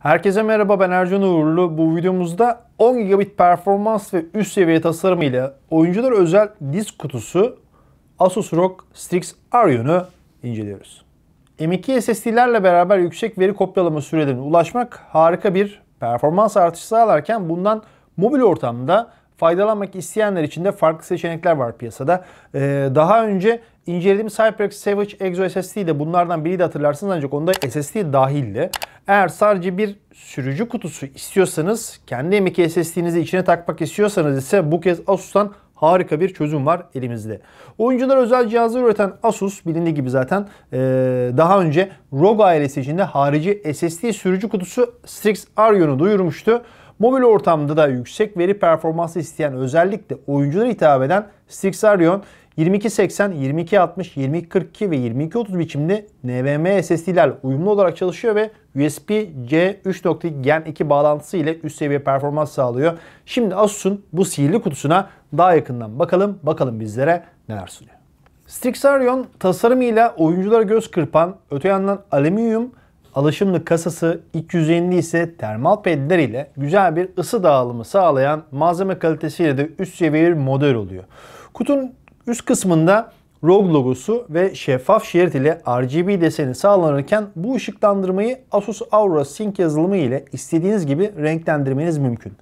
Herkese merhaba ben Ercan Uğurlu. Bu videomuzda 10 gigabit performans ve üst seviye tasarımıyla oyuncular özel disk kutusu Asus ROG Strix Arion'u inceliyoruz. M.2 SSD'lerle beraber yüksek veri kopyalama sürelerine ulaşmak harika bir performans artışı sağlarken bundan mobil ortamda Faydalanmak isteyenler için de farklı seçenekler var piyasada. Ee, daha önce incelediğimiz HyperX Savage Exo SSD de bunlardan biri de hatırlarsınız ancak onda SSD dahildi. Eğer sadece bir sürücü kutusu istiyorsanız, kendi M.2 SSD'nizi içine takmak istiyorsanız ise bu kez Asus'tan harika bir çözüm var elimizde. Oyuncular özel cihazlar üreten Asus bilindiği gibi zaten ee, daha önce ROG ailesi içinde harici SSD sürücü kutusu Strix Arion'u duyurmuştu. Mobil ortamda da yüksek veri performansı isteyen özellikle oyunculara hitap eden Strixarion 2280, 2260, 2242 ve 2230 biçimli NVMe SSD'lerle uyumlu olarak çalışıyor ve USB-C 3.2 Gen 2 bağlantısı ile üst seviye performans sağlıyor. Şimdi Asus'un bu sihirli kutusuna daha yakından bakalım. Bakalım bizlere neler sunuyor. Strixarion tasarımıyla oyunculara göz kırpan, öte yandan alüminyum Alışımlı kasası 250 ise termal pedler ile güzel bir ısı dağılımı sağlayan malzeme kalitesiyle de üst seviye bir model oluyor. Kutun üst kısmında ROG logosu ve şeffaf şerit ile RGB deseni sağlanırken bu ışıklandırmayı Asus Aura Sync yazılımı ile istediğiniz gibi renklendirmeniz mümkün.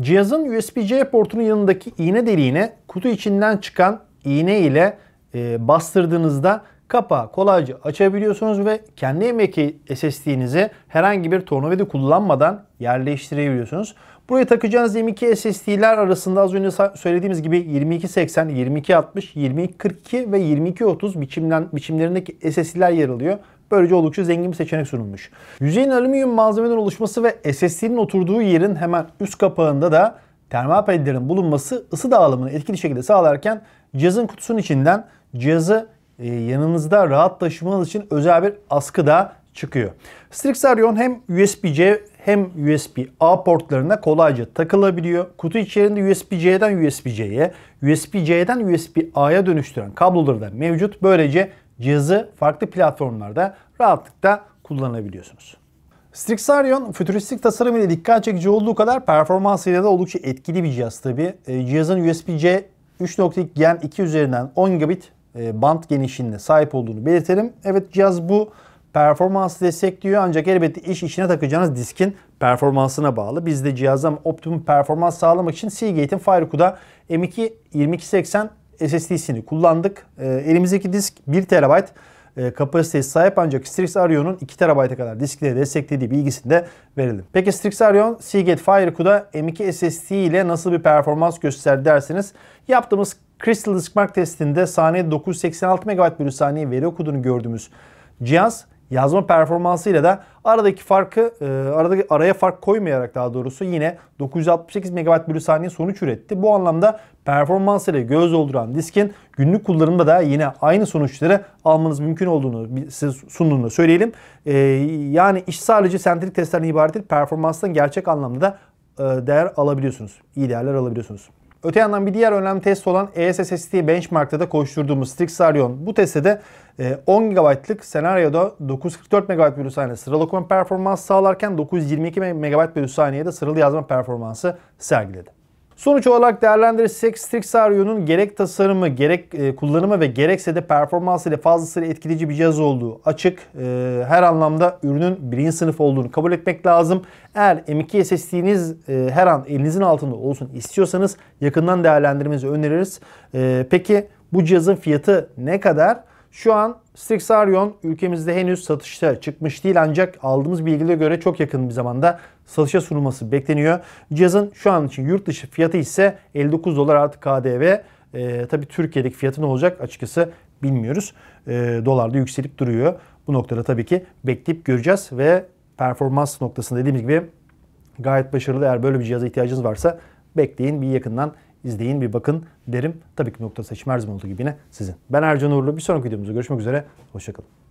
Cihazın USB-C portunun yanındaki iğne deliğine kutu içinden çıkan iğne ile e, bastırdığınızda kapağı kolayca açabiliyorsunuz ve kendi yemek SSD'nizi herhangi bir tornavida kullanmadan yerleştirebiliyorsunuz. Buraya takacağınız M2 SSD'ler arasında az önce söylediğimiz gibi 2280, 2260, 2242 ve 2230 biçimden, biçimlerindeki SSD'ler yer alıyor. Böylece oldukça zengin bir seçenek sunulmuş. Yüzeyin alüminyum malzemeden oluşması ve SSD'nin oturduğu yerin hemen üst kapağında da termal pedlerin bulunması ısı dağılımını etkili şekilde sağlarken cihazın kutusunun içinden cihazı ee, yanınızda rahat taşımanız için özel bir askı da çıkıyor. Strixarion hem USB-C hem USB-A portlarına kolayca takılabiliyor. Kutu içerisinde USB-C'den USB-C'ye, USB-C'den USB-A'ya dönüştüren kabloları da mevcut. Böylece cihazı farklı platformlarda rahatlıkla kullanabiliyorsunuz. Strixarion fütüristik tasarım ile dikkat çekici olduğu kadar performansıyla da oldukça etkili bir cihaz tabi. Ee, cihazın USB-C 3.2 Gen 2 üzerinden 10 gigabit e, bant genişliğinde sahip olduğunu belirtelim. Evet cihaz bu performansı destekliyor ancak elbette iş işine takacağınız diskin performansına bağlı. Biz de cihaza optimum performans sağlamak için Seagate'in FireCuda M2 2280 SSD'sini kullandık. E, elimizdeki disk 1 TB e, kapasitesi sahip ancak Strix Arion'un 2 TB'a kadar diskleri desteklediği bilgisini de verelim. Peki Strix Arion Seagate FireCuda M2 SSD ile nasıl bir performans gösterdi derseniz yaptığımız Crystal ısmark testinde saniyede 986 MB bölü saniye veri okuduğunu gördüğümüz cihaz yazma performansıyla da aradaki farkı e, aradaki araya fark koymayarak daha doğrusu yine 968 MB bölü saniye sonuç üretti. Bu anlamda performans ile göz dolduran diskin günlük kullanımda da yine aynı sonuçları almanız mümkün olduğunu siz sunduğunu söyleyelim. E, yani iş sadece sentrik testlerden ibaret değil performanstan gerçek anlamda da e, değer alabiliyorsunuz. İyi değerler alabiliyorsunuz. Öte yandan bir diğer önemli test olan ESSSD benchmark'ta da koşturduğumuz Strixarion bu testte de 10 e, GB'lık senaryoda 944 MB bölü saniye sıralı okuma performansı sağlarken 922 MB bölü saniyede sıralı yazma performansı sergiledi. Sonuç olarak değerlendirirsek Strixario'nun gerek tasarımı, gerek e, kullanımı ve gerekse de performansı ile fazlasıyla etkileyici bir cihaz olduğu açık. E, her anlamda ürünün birinci sınıf olduğunu kabul etmek lazım. Eğer M2 SSD'niz e, her an elinizin altında olsun istiyorsanız yakından değerlendirmenizi öneririz. peki bu cihazın fiyatı ne kadar? Şu an Strix Arion ülkemizde henüz satışa çıkmış değil ancak aldığımız bilgilere göre çok yakın bir zamanda satışa sunulması bekleniyor. Cihazın şu an için yurt dışı fiyatı ise 59 dolar artı KDV. Ee, tabii Türkiye'deki fiyatı ne olacak açıkçası bilmiyoruz. Ee, dolar da yükselip duruyor. Bu noktada tabii ki bekleyip göreceğiz ve performans noktasında dediğimiz gibi gayet başarılı. Eğer böyle bir cihaza ihtiyacınız varsa bekleyin bir yakından izleyin bir bakın derim. Tabii ki nokta seçim her zaman olduğu gibi yine sizin. Ben Ercan Uğurlu. Bir sonraki videomuzda görüşmek üzere. Hoşçakalın.